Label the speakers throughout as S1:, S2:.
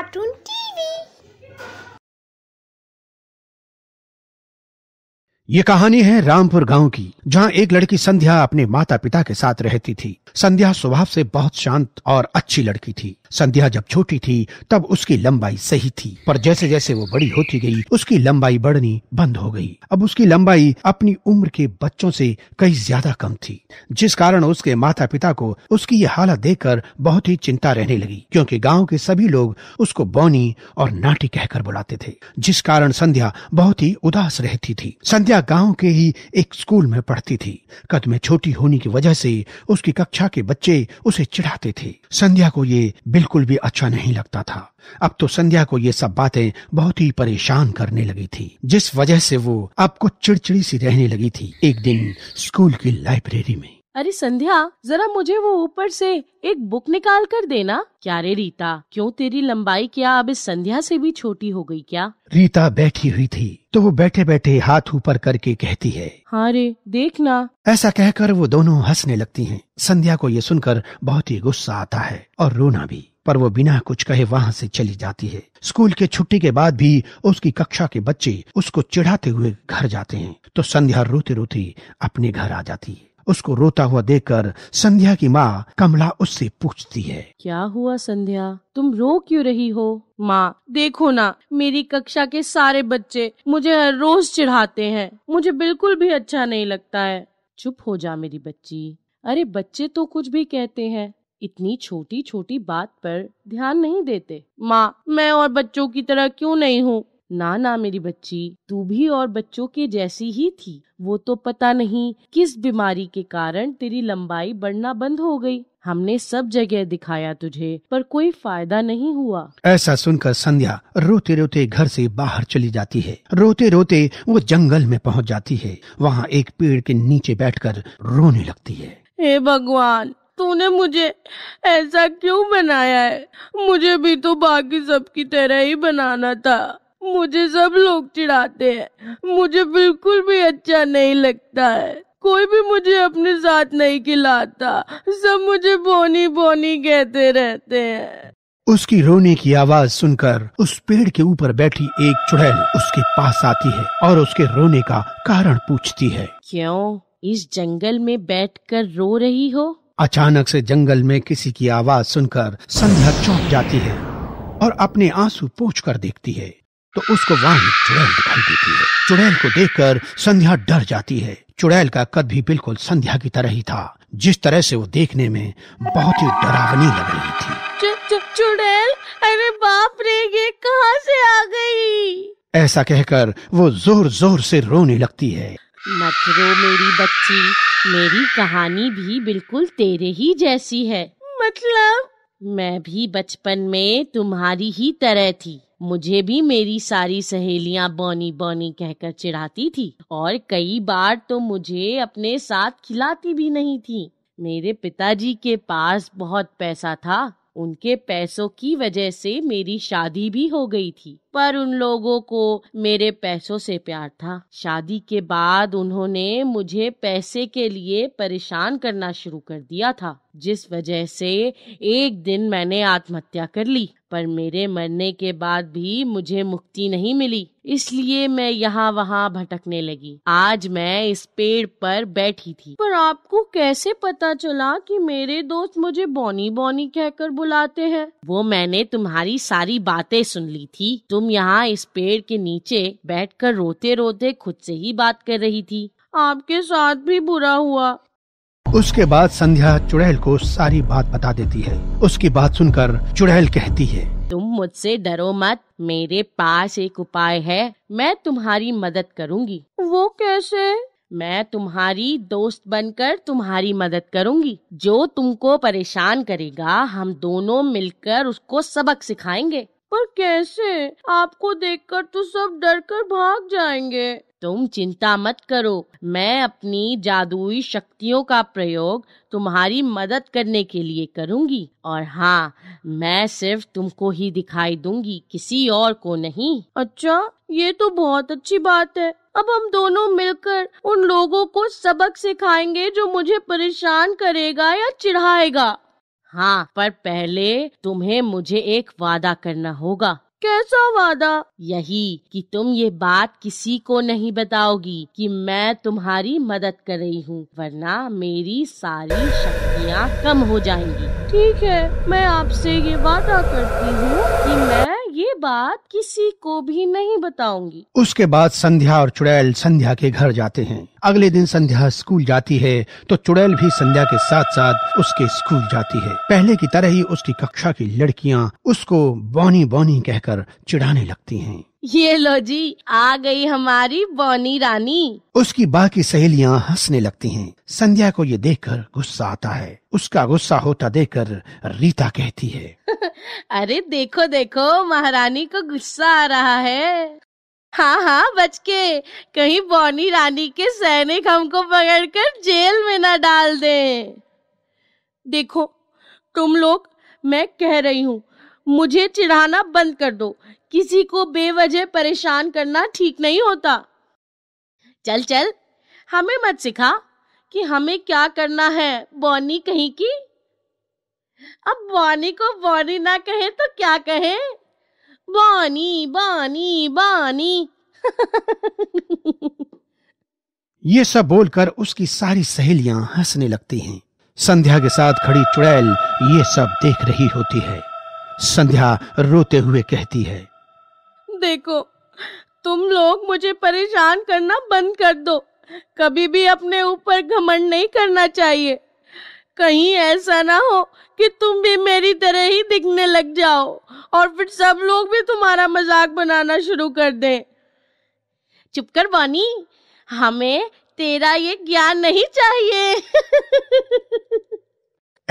S1: Cartoon TV
S2: ये कहानी है रामपुर गांव की जहां एक लड़की संध्या अपने माता पिता के साथ रहती थी संध्या स्वभाव से बहुत शांत और अच्छी लड़की थी संध्या जब छोटी थी तब उसकी लंबाई सही थी पर जैसे जैसे वो बड़ी होती गई उसकी लंबाई बढ़नी बंद हो गई अब उसकी लंबाई अपनी उम्र के बच्चों से कई ज्यादा कम थी जिस कारण उसके माता पिता को उसकी ये हालत देखकर बहुत ही चिंता रहने लगी क्योंकि गांव के सभी लोग उसको बौनी और नाटी कहकर बुलाते थे जिस कारण संध्या बहुत ही उदास रहती थी संध्या गांव के ही एक स्कूल में पढ़ती थी कद में छोटी होने की वजह से उसकी कक्षा के बच्चे उसे चिढ़ाते थे संध्या को ये बिल्कुल भी अच्छा नहीं लगता था अब तो संध्या को ये सब बातें बहुत ही परेशान करने लगी थी जिस वजह से वो अब कुछ चिड़चिड़ी सी रहने लगी थी एक दिन स्कूल की लाइब्रेरी में
S3: अरे संध्या जरा मुझे वो ऊपर से एक बुक निकाल कर देना क्या रे रीता क्यों तेरी लंबाई क्या अब इस संध्या से भी छोटी हो गई क्या
S2: रीता बैठी हुई थी तो वो बैठे बैठे हाथ ऊपर करके कहती है
S3: हाँ रे देखना
S2: ऐसा कहकर वो दोनों हंसने लगती हैं। संध्या को ये सुनकर बहुत ही गुस्सा आता है और रोना भी पर वो बिना कुछ कहे वहाँ से चली जाती है स्कूल के छुट्टी के बाद भी उसकी कक्षा के बच्चे उसको चिढ़ाते हुए घर जाते हैं तो संध्या रोते रोते अपने घर आ जाती है उसको रोता हुआ देखकर संध्या की माँ कमला उससे पूछती है
S3: क्या हुआ संध्या तुम रो क्यों रही हो माँ देखो ना मेरी कक्षा के सारे बच्चे मुझे हर रोज चिढ़ाते हैं मुझे बिल्कुल भी अच्छा नहीं लगता है चुप हो जा मेरी बच्ची अरे बच्चे तो कुछ भी कहते हैं इतनी छोटी छोटी बात पर ध्यान नहीं देते माँ मैं और बच्चों की तरह क्यों नहीं हूँ ना ना मेरी बच्ची तू भी और बच्चों के जैसी ही थी वो तो पता नहीं किस बीमारी के कारण तेरी लंबाई बढ़ना बंद हो गई हमने सब जगह दिखाया तुझे पर कोई फायदा नहीं हुआ
S2: ऐसा सुनकर संध्या रोते रोते घर से बाहर चली जाती है रोते रोते वो जंगल में पहुंच जाती है वहाँ एक पेड़ के नीचे बैठकर रोने लगती है
S3: हे भगवान तूने मुझे ऐसा क्यों बनाया है मुझे भी तो बाकी सबकी तरह ही बनाना था मुझे सब लोग चिढ़ाते हैं मुझे बिल्कुल भी अच्छा नहीं लगता है कोई भी मुझे अपने साथ नहीं खिलाता सब मुझे बोनी बोनी कहते रहते हैं
S2: उसकी रोने की आवाज सुनकर उस पेड़ के ऊपर बैठी एक चुड़ैल उसके पास आती है और उसके रोने का कारण पूछती है
S3: क्यों इस जंगल में बैठकर रो रही हो
S2: अचानक से जंगल में किसी की आवाज सुनकर संध्या चौंक जाती है और अपने आंसू पोंछ कर देखती है तो उसको वहां चुड़ैल दिखाई देती है चुड़ैल को देखकर संध्या डर जाती है चुड़ैल का कद भी बिल्कुल संध्या की तरह ही था जिस तरह से वो देखने में बहुत ही डरावनी लग रही
S3: थी चुड़ैल अरे बाप रे ये कहाँ से आ गई
S2: ऐसा कहकर वो जोर जोर से रोने लगती है
S3: मत रो मेरी बच्ची मेरी कहानी भी बिल्कुल तेरे ही जैसी है मतलब मैं भी बचपन में तुम्हारी ही तरह थी मुझे भी मेरी सारी सहेलियां बर्नी बोनी कहकर चिढ़ाती थी और कई बार तो मुझे अपने साथ खिलाती भी नहीं थी मेरे पिताजी के पास बहुत पैसा था उनके पैसों की वजह से मेरी शादी भी हो गई थी पर उन लोगों को मेरे पैसों से प्यार था शादी के बाद उन्होंने मुझे पैसे के लिए परेशान करना शुरू कर दिया था जिस वजह से एक दिन मैंने आत्महत्या कर ली पर मेरे मरने के बाद भी मुझे मुक्ति नहीं मिली इसलिए मैं यहाँ वहाँ भटकने लगी आज मैं इस पेड़ पर बैठी थी पर आपको कैसे पता चला कि मेरे दोस्त मुझे बोनी बोनी कहकर बुलाते हैं वो मैंने तुम्हारी सारी बातें सुन ली थी तुम यहाँ इस पेड़ के नीचे बैठकर रोते रोते खुद से ही बात कर रही थी आपके साथ भी बुरा हुआ
S2: उसके बाद संध्या चुड़ैल को सारी बात बता देती है उसकी बात सुनकर चुड़ैल कहती
S3: है तुम मुझसे डरो मत मेरे पास एक उपाय है मैं तुम्हारी मदद करूंगी वो कैसे मैं तुम्हारी दोस्त बनकर तुम्हारी मदद करूंगी जो तुमको परेशान करेगा हम दोनों मिलकर उसको सबक सिखाएंगे पर कैसे आपको देखकर तो सब डर कर भाग जाएंगे तुम चिंता मत करो मैं अपनी जादुई शक्तियों का प्रयोग तुम्हारी मदद करने के लिए करूंगी और हाँ मैं सिर्फ तुमको ही दिखाई दूंगी किसी और को नहीं अच्छा ये तो बहुत अच्छी बात है अब हम दोनों मिलकर उन लोगों को सबक सिखाएंगे जो मुझे परेशान करेगा या चिढ़ाएगा हाँ पर पहले तुम्हें मुझे एक वादा करना होगा कैसा वादा यही कि तुम ये बात किसी को नहीं बताओगी कि मैं तुम्हारी मदद कर रही हूँ वरना मेरी सारी शक्तियाँ कम हो जाएंगी ठीक है मैं आपसे ये वादा करती हूँ कि मैं ये बात किसी को भी नहीं बताऊंगी
S2: उसके बाद संध्या और चुड़ैल संध्या के घर जाते हैं अगले दिन संध्या स्कूल जाती है तो चुड़ैल भी संध्या के साथ साथ उसके स्कूल जाती है पहले की तरह ही उसकी कक्षा की लड़कियां उसको बौनी बौनी कहकर चिढ़ाने लगती हैं।
S3: ये लो जी आ गई हमारी बौनी रानी
S2: उसकी बाकी सहेलियां हंसने लगती हैं। संध्या को ये देखकर गुस्सा आता है उसका गुस्सा होता देखकर रीता कहती है
S3: अरे देखो देखो महारानी को गुस्सा आ रहा है हाँ हाँ बच के कहीं बौनी रानी के सैनिक हमको पकड़कर जेल में ना डाल दे देखो तुम लोग मैं कह रही हूँ मुझे चिढ़ाना बंद कर दो किसी को बेवजह परेशान करना ठीक नहीं होता चल चल हमें मत सिखा कि हमें क्या करना है बॉनी कहीं की अब वानी को बानी ना कहे तो क्या कहे बानी बॉनी बॉनी
S2: ये सब बोलकर उसकी सारी सहेलियां हंसने लगती हैं संध्या के साथ खड़ी चुड़ैल ये सब देख रही होती है संध्या रोते हुए कहती है
S3: देखो तुम लोग मुझे परेशान करना बंद कर दो कभी भी अपने ऊपर घमंड नहीं करना चाहिए कहीं ऐसा ना हो कि तुम भी मेरी तरह ही दिखने लग जाओ और फिर सब लोग भी तुम्हारा मजाक बनाना शुरू कर दें चुप कर वानी हमें तेरा ये ज्ञान नहीं चाहिए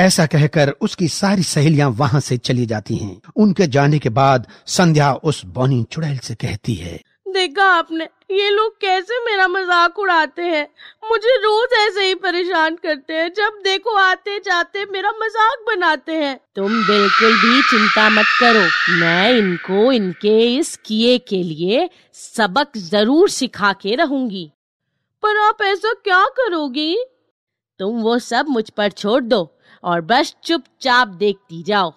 S2: ऐसा कहकर उसकी सारी सहेलियां वहां से चली जाती हैं उनके जाने के बाद संध्या उस बॉनी चुड़ैल से कहती है
S3: देखा आपने ये लोग कैसे मेरा मजाक उड़ाते हैं मुझे रोज ऐसे ही परेशान करते हैं जब देखो आते जाते मेरा मजाक बनाते हैं तुम बिल्कुल भी चिंता मत करो मैं इनको इनके इस किए के लिए सबक जरूर सिखा के रहूंगी पर आप ऐसा क्या करोगी तुम वो सब मुझ पर छोड़ दो और बस चुपचाप देखती जाओ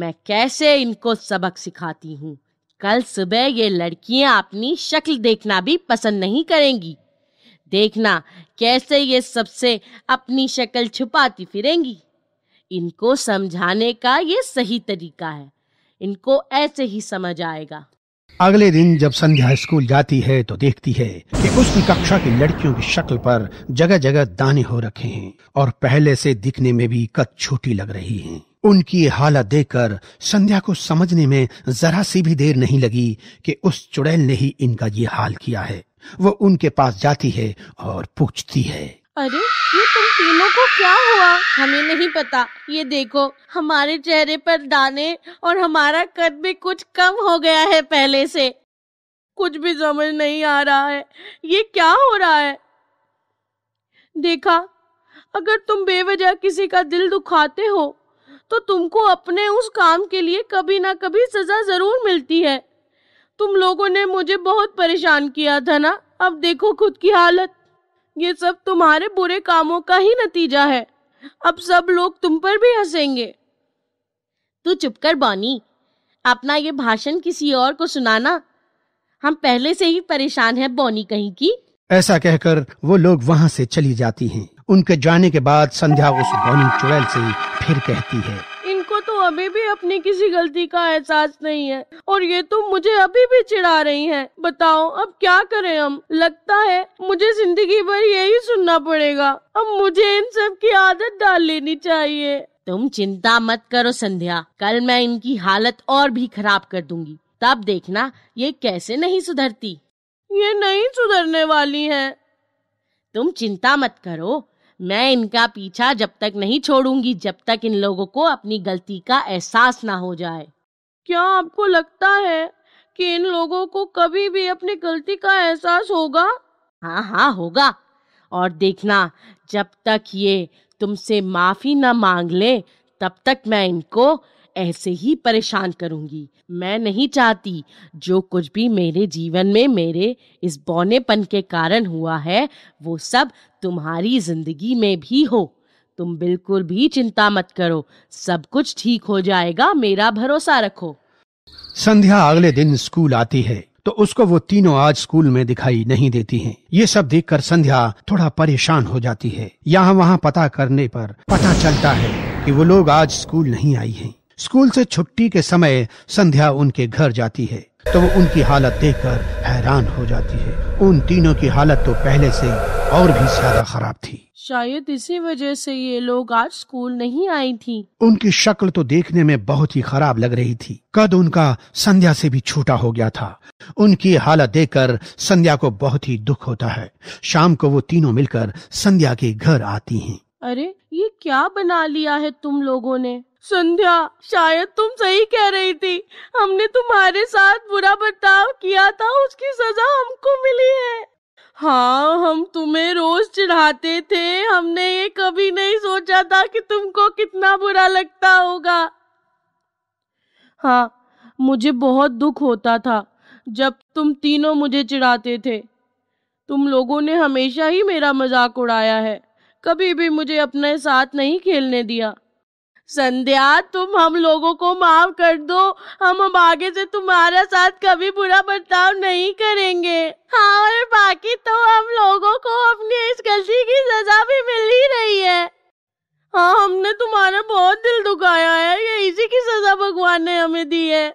S3: मैं कैसे इनको सबक सिखाती हूँ कल सुबह ये लड़कियां अपनी शक्ल देखना भी पसंद नहीं करेंगी देखना कैसे ये सबसे अपनी शक्ल छुपाती फिरेंगी इनको समझाने का ये सही तरीका है इनको ऐसे ही समझ आएगा
S2: अगले दिन जब संध्या स्कूल जाती है तो देखती है कि उसकी कक्षा की लड़कियों की शक्ल पर जगह जगह दाने हो रखे हैं और पहले से दिखने में भी कद छोटी लग रही हैं। उनकी हालत देखकर संध्या को समझने में जरा सी भी देर नहीं लगी कि उस चुड़ैल ने ही इनका ये हाल किया है वो उनके पास जाती है और पूछती है
S3: अरे ये तुम तीनों को क्या हुआ हमें नहीं पता ये देखो हमारे चेहरे पर दाने और हमारा कद भी कुछ कम हो गया है पहले से कुछ भी समझ नहीं आ रहा है ये क्या हो रहा है देखा अगर तुम बेवजह किसी का दिल दुखाते हो तो तुमको अपने उस काम के लिए कभी ना कभी सजा जरूर मिलती है तुम लोगों ने मुझे बहुत परेशान किया था ना अब देखो खुद की हालत ये सब तुम्हारे बुरे कामों का ही नतीजा है अब सब लोग तुम पर भी हंसेंगे तू चुप कर बानी अपना ये भाषण किसी और को सुनाना हम पहले से ही परेशान हैं बॉनी कहीं की
S2: ऐसा कहकर वो लोग वहाँ से चली जाती हैं। उनके जाने के बाद संध्या उस बोनी चुड़ैल से फिर कहती है
S3: अभी भी अपनी किसी गलती का एहसास नहीं है और ये तुम तो मुझे अभी भी चिढ़ा रही हैं। बताओ अब क्या करें हम लगता है मुझे जिंदगी भर यही सुनना पड़ेगा अब मुझे इन सब की आदत डाल लेनी चाहिए तुम चिंता मत करो संध्या कल मैं इनकी हालत और भी खराब कर दूंगी तब देखना ये कैसे नहीं सुधरती ये नहीं सुधरने वाली है तुम चिंता मत करो मैं इनका पीछा जब तक नहीं छोड़ूंगी जब तक इन लोगों को अपनी गलती का एहसास ना हो जाए क्या आपको लगता है कि इन लोगों को कभी भी अपनी गलती का एहसास होगा हाँ हाँ होगा और देखना जब तक ये तुमसे माफ़ी ना मांग ले तब तक मैं इनको ऐसे ही परेशान करूंगी मैं नहीं चाहती जो कुछ भी मेरे जीवन में मेरे इस बौनेपन के कारण हुआ है वो सब तुम्हारी जिंदगी में भी हो तुम बिल्कुल भी चिंता मत करो सब कुछ ठीक हो जाएगा मेरा भरोसा रखो
S2: संध्या अगले दिन स्कूल आती है तो उसको वो तीनों आज स्कूल में दिखाई नहीं देती हैं। ये सब देखकर संध्या थोड़ा परेशान हो जाती है यहाँ वहाँ पता करने पर पता चलता है कि वो लोग आज स्कूल नहीं आई हैं। स्कूल से छुट्टी के समय संध्या उनके घर जाती है तो वो उनकी हालत देखकर हैरान हो जाती है उन तीनों की हालत तो पहले से और भी ज्यादा खराब थी
S3: शायद इसी वजह से ये लोग आज स्कूल नहीं आई थी
S2: उनकी शक्ल तो देखने में बहुत ही खराब लग रही थी कद उनका संध्या से भी छोटा हो गया था उनकी हालत देखकर संध्या को बहुत ही दुख होता है शाम को वो तीनों मिलकर संध्या के घर आती हैं।
S3: अरे ये क्या बना लिया है तुम लोगों ने संध्या शायद तुम सही कह रही थी हमने तुम्हारे साथ बुरा बर्ताव किया था उसकी सजा हमको मिली है हाँ हम तुम्हें रोज चिढ़ाते थे हमने ये कभी नहीं सोचा था कि तुमको कितना बुरा लगता होगा हाँ मुझे बहुत दुख होता था जब तुम तीनों मुझे चिढ़ाते थे तुम लोगों ने हमेशा ही मेरा मजाक उड़ाया है कभी भी मुझे अपने साथ नहीं खेलने दिया संध्या तुम हम लोगों को माफ कर दो हम अब आगे से तुम्हारा साथ कभी बुरा बर्ताव नहीं करेंगे हाँ और बाकी तो हम लोगों को अपनी इस गलती की सजा भी मिल ही रही है हाँ हमने तुम्हारा बहुत दिल दुखाया है ये इसी की सजा भगवान ने हमें दी है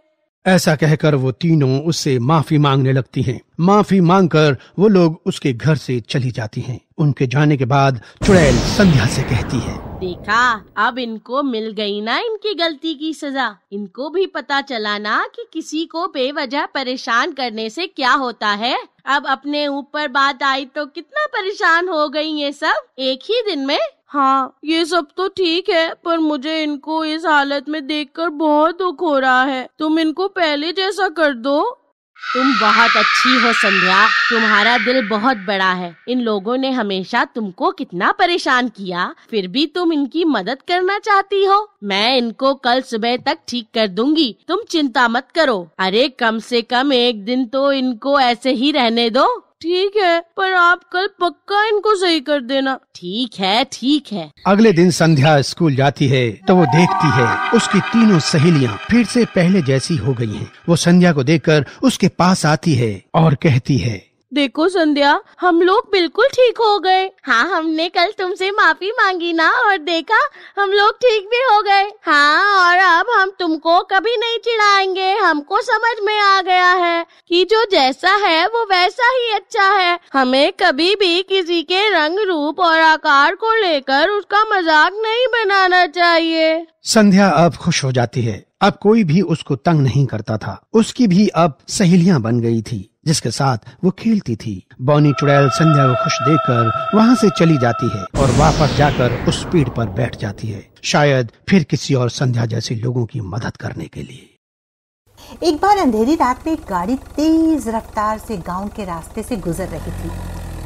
S2: ऐसा कहकर वो तीनों उससे माफी मांगने लगती हैं। माफी मांगकर वो लोग उसके घर से चली जाती हैं। उनके जाने के बाद चुड़ैल संध्या से कहती है
S3: देखा अब इनको मिल गई ना इनकी गलती की सजा इनको भी पता चला ना कि किसी को बेवजह परेशान करने से क्या होता है अब अपने ऊपर बात आई तो कितना परेशान हो गई ये सब एक ही दिन में हाँ ये सब तो ठीक है पर मुझे इनको इस हालत में देखकर बहुत दुख हो रहा है तुम इनको पहले जैसा कर दो तुम बहुत अच्छी हो संध्या तुम्हारा दिल बहुत बड़ा है इन लोगों ने हमेशा तुमको कितना परेशान किया फिर भी तुम इनकी मदद करना चाहती हो मैं इनको कल सुबह तक ठीक कर दूंगी तुम चिंता मत करो अरे कम से कम एक दिन तो इनको ऐसे ही रहने दो ठीक है पर आप कल पक्का इनको सही कर देना ठीक है ठीक है
S2: अगले दिन संध्या स्कूल जाती है तो वो देखती है उसकी तीनों सहेलियाँ फिर से पहले जैसी हो गई हैं। वो संध्या को देखकर उसके पास आती है और कहती है
S3: देखो संध्या हम लोग बिल्कुल ठीक हो गए हाँ हमने कल तुमसे माफी मांगी ना और देखा हम लोग ठीक भी हो गए हाँ और अब हम तुमको कभी नहीं चिढ़ाएंगे हमको समझ में आ गया है कि जो जैसा है वो वैसा ही अच्छा है हमें कभी भी किसी के रंग रूप और आकार को लेकर उसका मजाक नहीं बनाना चाहिए
S2: संध्या अब खुश हो जाती है अब कोई भी उसको तंग नहीं करता था उसकी भी अब सहेलियां बन गई थी जिसके साथ वो खेलती थी बॉनी चुड़ैल संध्या को खुश देखकर वहाँ से चली जाती है और वापस जाकर उस पीठ पर बैठ जाती है शायद फिर किसी और संध्या जैसे लोगों की मदद करने के लिए
S1: एक बार अंधेरी रात में एक गाड़ी तेज रफ्तार से गांव के रास्ते से गुजर रही थी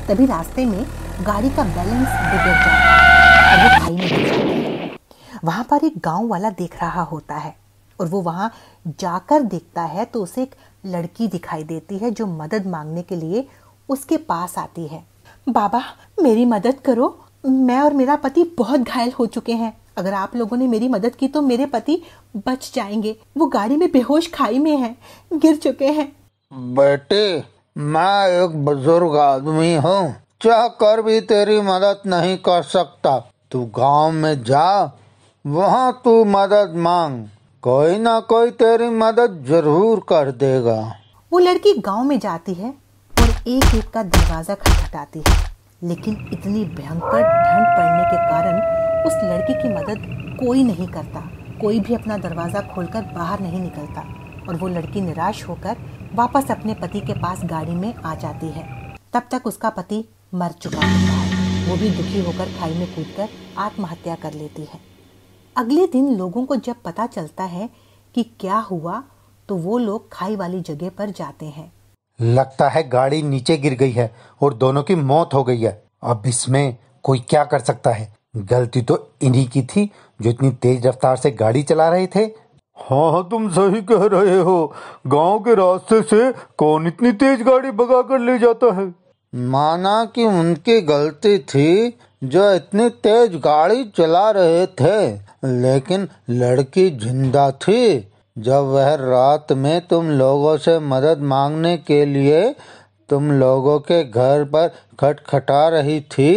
S1: तभी रास्ते में गाड़ी का बैलेंस बिगड़ जाता है वहां पर एक गांव वाला देख रहा होता है और वो वहाँ जाकर देखता है तो उसे एक लड़की दिखाई देती है जो मदद मांगने के लिए उसके पास आती है बाबा मेरी मदद करो मैं और मेरा पति बहुत घायल हो चुके हैं अगर आप लोगों ने मेरी मदद की तो मेरे पति बच जाएंगे वो गाड़ी में बेहोश खाई में है गिर चुके हैं
S4: बेटे मैं एक बुजुर्ग आदमी हूँ चाह कर भी तेरी मदद नहीं कर सकता तू गांव में जा वहाँ तू मदद मांग कोई ना कोई तेरी मदद जरूर कर देगा
S1: वो लड़की गांव में जाती है और एक एक का दरवाजा खटखटाती है लेकिन इतनी भयंकर ठंड पड़ने के कारण उस लड़की की मदद कोई नहीं करता कोई भी अपना दरवाज़ा खोलकर बाहर नहीं निकलता और वो लड़की निराश होकर वापस अपने पति के पास गाड़ी में आ जाती है तब तक उसका पति मर चुका होता है वो भी दुखी होकर खाई में कर आत्महत्या कर लेती है अगले दिन लोगों को जब पता चलता है कि क्या हुआ तो वो लोग खाई वाली जगह पर जाते हैं
S4: लगता है गाड़ी नीचे गिर गई है और दोनों की मौत हो गई है अब इसमें कोई क्या कर सकता है गलती तो इन्हीं की थी जो इतनी तेज रफ्तार से गाड़ी चला रहे थे हाँ, हाँ तुम सही कह रहे हो गांव के रास्ते से कौन इतनी तेज गाड़ी भगा कर ले जाता है माना कि उनकी गलती थी जो इतनी तेज गाड़ी चला रहे थे लेकिन लड़की जिंदा थी जब वह रात में तुम लोगों से मदद मांगने के लिए तुम लोगों के घर पर खटखटा रही थी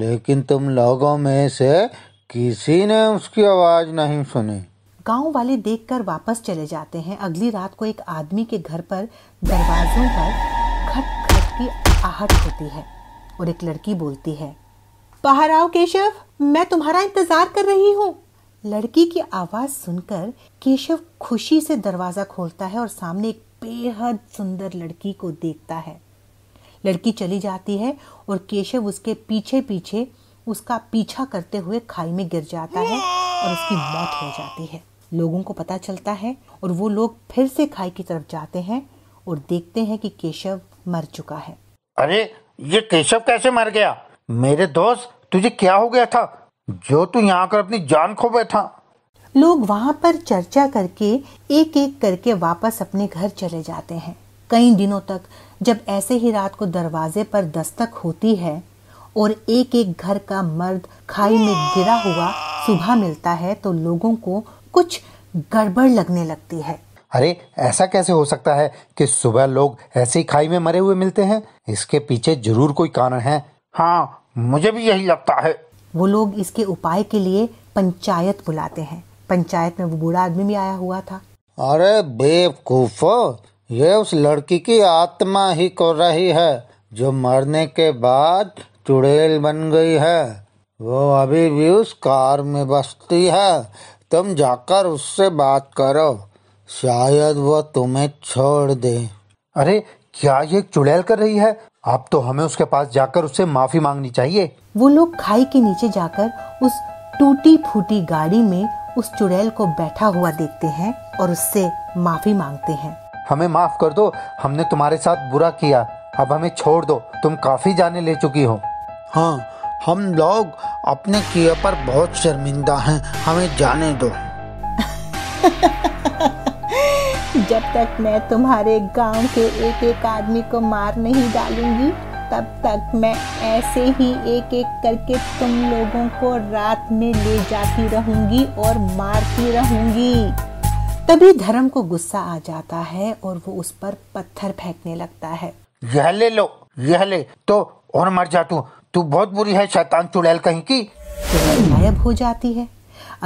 S4: लेकिन तुम लोगों में से किसी ने उसकी आवाज नहीं सुनी
S1: गांव वाले देखकर वापस चले जाते हैं अगली रात को एक आदमी के घर पर दरवाजों पर खट खट की आहट होती है और एक लड़की बोलती है बाहर आओ केशव मैं तुम्हारा इंतजार कर रही हूँ लड़की की आवाज सुनकर केशव खुशी से दरवाजा खोलता है और सामने एक बेहद सुंदर लड़की को देखता है लड़की चली जाती है और केशव उसके पीछे पीछे उसका पीछा करते हुए खाई में गिर जाता है और उसकी मौत हो जाती है लोगों को पता चलता है और वो लोग फिर से खाई की तरफ जाते हैं और देखते हैं कि केशव मर चुका है
S4: अरे ये केशव कैसे मर गया मेरे दोस्त तुझे क्या हो गया था जो तू यहाँ कर अपनी जान खो बैठा
S1: लोग वहाँ पर चर्चा करके एक एक करके वापस अपने घर चले जाते हैं कई दिनों तक जब ऐसे ही रात को दरवाजे पर दस्तक होती है और एक एक घर का मर्द खाई में गिरा हुआ सुबह मिलता है तो लोगों को कुछ गड़बड़ लगने लगती है
S4: अरे ऐसा कैसे हो सकता है कि सुबह लोग ऐसे ही खाई में मरे हुए मिलते हैं इसके पीछे जरूर कोई कारण है हाँ मुझे भी यही लगता है वो लोग इसके उपाय के
S1: लिए पंचायत बुलाते हैं पंचायत में वो बूढ़ा आदमी भी आया हुआ था
S4: अरे बेवकूफ ये उस लड़की की आत्मा ही कर रही है जो मरने के बाद चुड़ैल बन गई है वो अभी भी उस कार में बसती है तुम जाकर उससे बात करो शायद वो तुम्हें छोड़ दे अरे क्या ये चुड़ैल कर रही है अब तो हमें उसके पास जाकर उससे माफी मांगनी चाहिए वो लोग खाई के नीचे जाकर उस
S1: टूटी फूटी गाड़ी में उस चुड़ैल को बैठा हुआ देखते हैं और उससे माफी
S4: मांगते हैं हमें माफ कर दो हमने तुम्हारे साथ बुरा किया अब हमें छोड़ दो तुम काफी जाने ले चुकी हो हाँ हम लोग अपने किए पर बहुत शर्मिंदा हैं हमें जाने दो
S1: जब तक मैं तुम्हारे गांव के एक एक आदमी को मार नहीं डालूंगी तब तक मैं ऐसे ही एक एक करके तुम लोगों को रात में ले जाती रहूंगी और मारती रहूंगी तभी धर्म को गुस्सा आ जाता है और वो उस पर पत्थर फेंकने लगता है
S4: यह ले लो यह ले तो और मर जा तू तू बहुत बुरी है शैतान चुड़ैल कहीं की तो
S1: गायब हो जाती है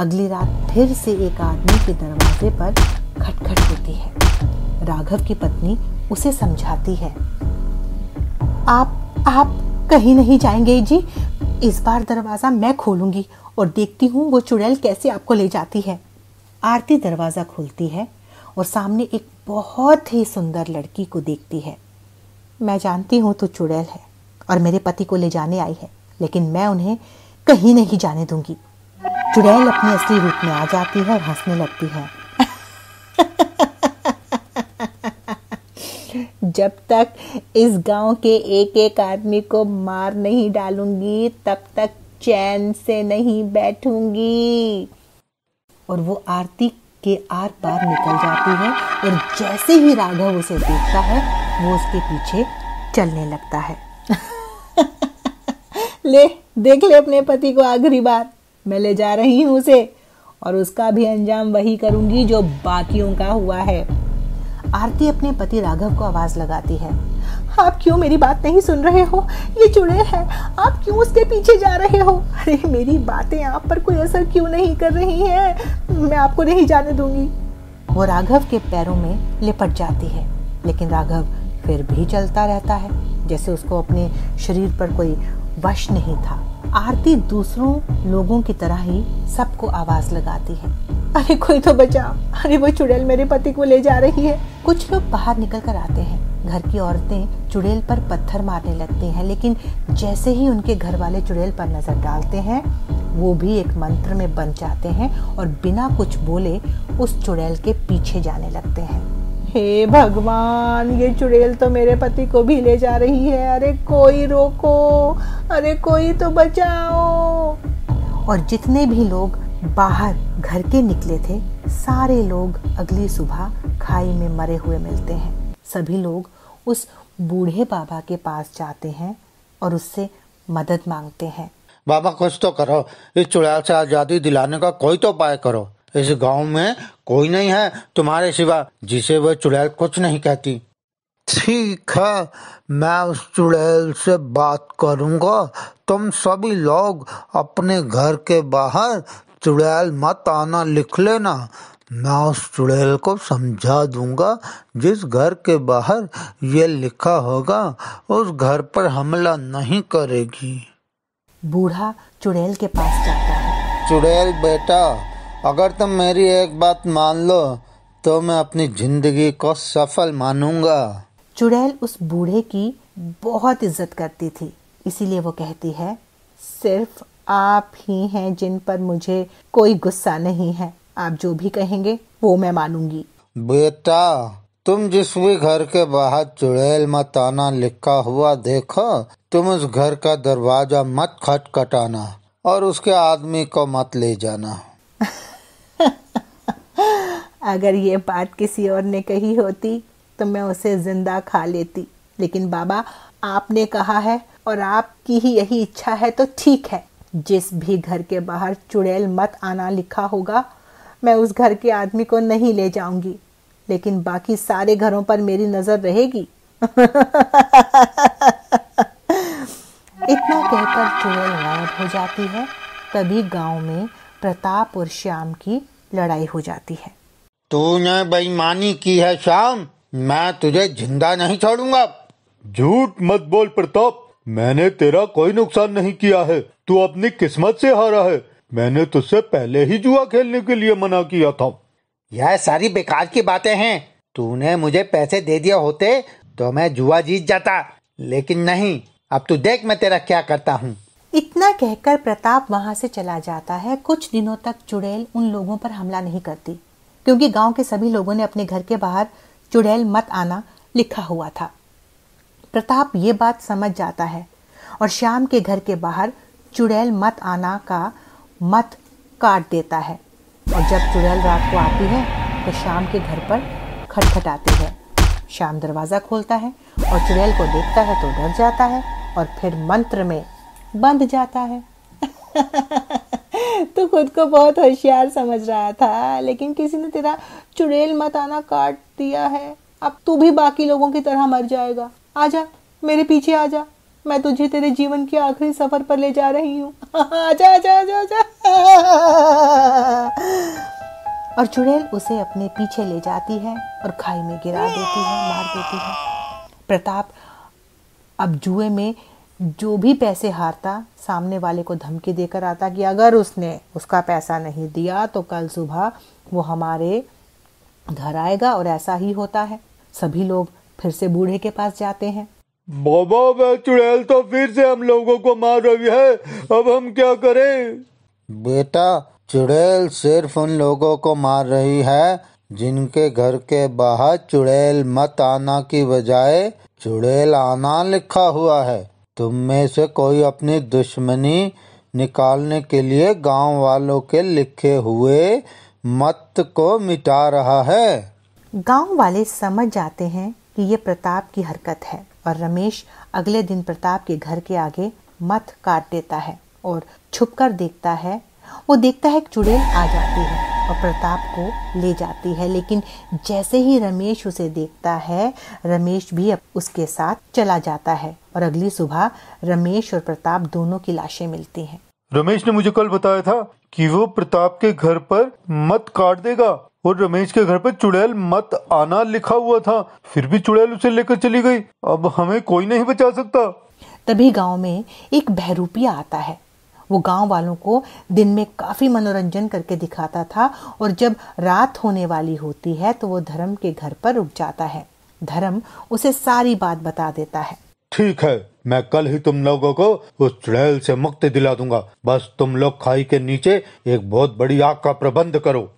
S1: अगली रात फिर से एक आदमी के दरवाजे पर
S4: खटखट होती
S1: है राघव की पत्नी उसे समझाती है आप आप कहीं नहीं जाएंगे जी इस बार दरवाज़ा मैं खोलूंगी और देखती हूँ वो चुड़ैल कैसे आपको ले जाती है आरती दरवाज़ा खोलती है और सामने एक बहुत ही सुंदर लड़की को देखती है मैं जानती हूँ तो चुड़ैल है और मेरे पति को ले जाने आई है लेकिन मैं उन्हें कहीं नहीं जाने दूंगी चुड़ैल अपने असली रूप में आ जाती है और हंसने लगती है जब तक इस गांव के एक एक आदमी को मार नहीं डालूंगी तब तक चैन से नहीं बैठूंगी और वो आरती के आर पार निकल जाती है और जैसे ही राघव उसे देखता है वो उसके पीछे चलने लगता है ले देख ले अपने पति को आखिरी बार मैं ले जा रही हूं उसे और उसका भी अंजाम वही करूंगी जो बाकियों का हुआ है आरती अपने पति राघव को आवाज लगाती है आप क्यों मेरी बात नहीं सुन रहे हो ये चुड़े है आप क्यों उसके पीछे जा रहे हो अरे मेरी बातें आप पर कोई असर क्यों नहीं कर रही है मैं आपको नहीं जाने दूंगी वो राघव के पैरों में लिपट जाती है लेकिन राघव फिर भी चलता रहता है जैसे उसको अपने शरीर पर कोई वश नहीं था आरती दूसरों लोगों की तरह ही सबको आवाज लगाती है अरे कोई तो बचा अरे वो चुड़ैल मेरे पति को ले जा रही है कुछ लोग बाहर निकल कर आते हैं घर की औरतें चुड़ैल पर पत्थर मारने लगती हैं लेकिन जैसे ही उनके घर वाले चुड़ैल पर नज़र डालते हैं वो भी एक मंत्र में बन जाते हैं और बिना कुछ बोले उस चुड़ैल के पीछे जाने लगते हैं हे भगवान ये चुड़ैल तो मेरे पति को भी ले जा रही है अरे कोई रोको अरे कोई तो बचाओ और जितने भी लोग बाहर घर के निकले थे सारे लोग अगली सुबह खाई में मरे हुए मिलते हैं सभी लोग उस बूढ़े बाबा के पास जाते हैं और उससे मदद मांगते हैं
S4: बाबा कुछ तो करो इस चुड़ैल से आज़ादी दिलाने का कोई तो उपाय करो इस गांव में कोई नहीं है तुम्हारे सिवा जिसे वह चुड़ैल कुछ नहीं कहती ठीक है मैं उस चुड़ैल से बात करूंगा तुम सभी लोग अपने घर के बाहर चुड़ैल मत आना लिख लेना मैं उस चुड़ैल को समझा दूंगा जिस घर के बाहर ये लिखा होगा उस घर पर हमला नहीं करेगी बूढ़ा चुड़ैल के पास जाता है चुड़ैल बेटा अगर तुम मेरी एक बात मान लो तो मैं अपनी जिंदगी को सफल मानूंगा चुड़ैल उस बूढ़े की बहुत इज्जत
S1: करती थी इसीलिए वो कहती है सिर्फ आप ही हैं जिन पर मुझे कोई गुस्सा नहीं है आप जो भी कहेंगे वो मैं मानूंगी
S4: बेटा तुम जिस भी घर के बाहर चुड़ैल मत आना लिखा हुआ देखो तुम उस घर का दरवाजा मत खटखटाना और उसके आदमी को मत ले जाना
S1: अगर ये बात किसी और ने कही होती तो मैं उसे जिंदा खा लेती लेकिन बाबा आपने कहा है और आपकी ही यही इच्छा है तो ठीक है जिस भी घर के बाहर चुड़ैल मत आना लिखा होगा मैं उस घर के आदमी को नहीं ले जाऊंगी लेकिन बाकी सारे घरों पर मेरी नजर रहेगी इतना कहकर चुड़ैल गायब हो जाती है तभी गांव में प्रताप और श्याम की लड़ाई हो जाती है
S4: तूने बेईमानी की है श्याम मैं तुझे जिंदा नहीं छोड़ूंगा झूठ मत बोल प्रताप मैंने तेरा कोई नुकसान नहीं किया है तू अपनी किस्मत से हारा है मैंने तुझसे पहले ही जुआ खेलने के लिए मना किया था यह सारी बेकार की बातें हैं तूने मुझे पैसे दे दिए होते तो मैं जुआ जीत जाता लेकिन नहीं अब तू देख मैं तेरा क्या करता हूँ
S1: इतना कहकर प्रताप वहां से चला जाता है कुछ दिनों तक चुड़ैल उन लोगों पर हमला नहीं करती क्योंकि गांव के सभी लोगों ने अपने घर के बाहर चुड़ैल मत आना लिखा हुआ था प्रताप ये बात समझ जाता है और शाम के घर के बाहर चुड़ैल मत आना का मत काट देता है और जब चुड़ैल रात को आती है तो शाम के घर पर खटखटाती है शाम दरवाज़ा खोलता है और चुड़ैल को देखता है तो डर जाता है और फिर मंत्र में बंद जाता है तो खुद को बहुत होशियार समझ रहा था लेकिन किसी ने तेरा चुड़ैल मत आना काट दिया है अब तू भी बाकी लोगों की तरह मर जाएगा आ जा मेरे पीछे आ जा मैं तुझे तेरे जीवन के आखिरी सफर पर ले जा रही हूँ आजा आजा आजा आजा और चुड़ैल उसे अपने पीछे ले जाती है और खाई में गिरा देती है मार देती है प्रताप अब जुए में जो भी पैसे हारता सामने वाले को धमकी देकर आता कि अगर उसने उसका पैसा नहीं दिया तो कल सुबह वो हमारे घर आएगा और ऐसा ही होता है सभी लोग फिर से बूढ़े के पास जाते हैं
S4: बाबा वह चुड़ैल तो फिर से हम लोगों को मार रही है अब हम क्या करें बेटा चुड़ैल सिर्फ उन लोगों को मार रही है जिनके घर के बाहर चुड़ैल मत आना की बजाय चुड़ैल आना लिखा हुआ है तुम में से कोई अपनी दुश्मनी निकालने के लिए गांव वालों के लिखे हुए मत को मिटा रहा है गांव
S1: वाले समझ जाते हैं कि ये प्रताप की हरकत है और रमेश अगले दिन प्रताप के घर के आगे मत काट देता है और छुपकर देखता है वो देखता है एक चुड़ैल आ जाती है और प्रताप को ले जाती है लेकिन जैसे ही रमेश उसे देखता है रमेश भी उसके साथ चला जाता है और अगली सुबह रमेश और प्रताप दोनों की लाशें मिलती हैं
S4: रमेश ने मुझे कल बताया था कि वो प्रताप के घर पर मत काट देगा और रमेश के घर पर चुड़ैल मत आना लिखा हुआ था फिर भी चुड़ैल उसे लेकर चली गई अब हमें कोई नहीं बचा सकता
S1: तभी गांव में एक बहरूपिया आता है वो गांव वालों को दिन में काफ़ी मनोरंजन करके दिखाता था और जब रात होने वाली होती है तो वो धर्म के घर पर रुक जाता है धर्म उसे सारी बात बता देता है
S4: ठीक है मैं कल ही तुम लोगों को उस चुड़ैल से मुक्ति दिला दूंगा बस तुम लोग खाई के नीचे एक बहुत बड़ी आग का प्रबंध करो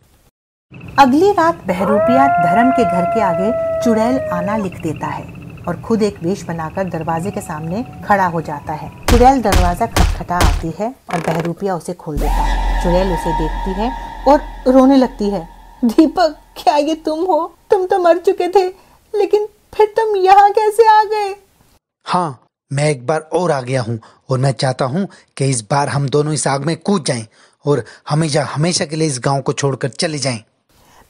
S1: अगली रात बहरूपिया धर्म के घर के आगे चुड़ैल आना लिख देता है और खुद एक वेश बनाकर दरवाजे के सामने खड़ा हो जाता है चुड़ैल दरवाजा खटखटा आती है और बहरूपिया उसे खोल देता है चुड़ैल उसे देखती है और रोने लगती है दीपक क्या ये तुम हो तुम तो मर चुके थे लेकिन फिर तुम यहाँ कैसे आ गए
S4: हाँ मैं एक बार और आ गया हूँ और मैं चाहता हूँ कि इस बार हम दोनों इस आग में कूद जाएं और हमेशा हमेशा के लिए इस गांव को छोड़कर चले जाएं।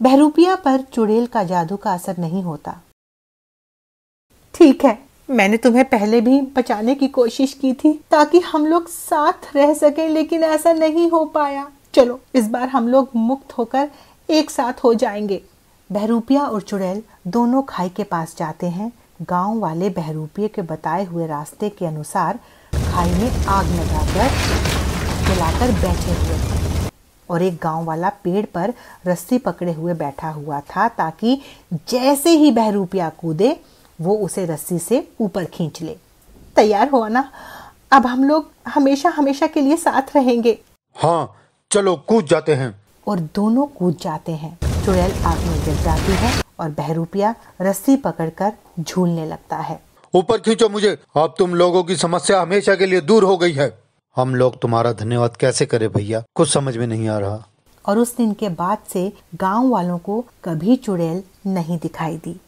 S1: बहरूपिया पर चुड़ैल का जादू का असर नहीं होता ठीक है मैंने तुम्हें पहले भी बचाने की कोशिश की थी ताकि हम लोग साथ रह सकें लेकिन ऐसा नहीं हो पाया चलो इस बार हम लोग मुक्त होकर एक साथ हो जाएंगे बहरूपिया और चुड़ैल दोनों खाई के पास जाते हैं गांव वाले बहरूपिया के बताए हुए रास्ते के अनुसार खाई में आग लगाकर जलाकर बैठे हुए थे और एक गांव वाला पेड़ पर रस्सी पकड़े हुए बैठा हुआ था ताकि जैसे ही बहरूपिया कूदे वो उसे रस्सी से ऊपर खींच ले तैयार हुआ ना अब हम लोग हमेशा हमेशा के लिए साथ रहेंगे
S4: हाँ चलो कूद जाते हैं
S1: और दोनों कूद जाते हैं चुड़ैल आग में गिर जाती है और बहरूपिया रस्सी पकड़कर झूलने लगता है
S4: ऊपर खींचो मुझे अब तुम लोगों की समस्या हमेशा के लिए दूर हो गई है हम लोग तुम्हारा धन्यवाद कैसे करें भैया कुछ समझ में नहीं आ रहा
S1: और उस दिन के बाद से गांव वालों को कभी चुड़ैल नहीं दिखाई दी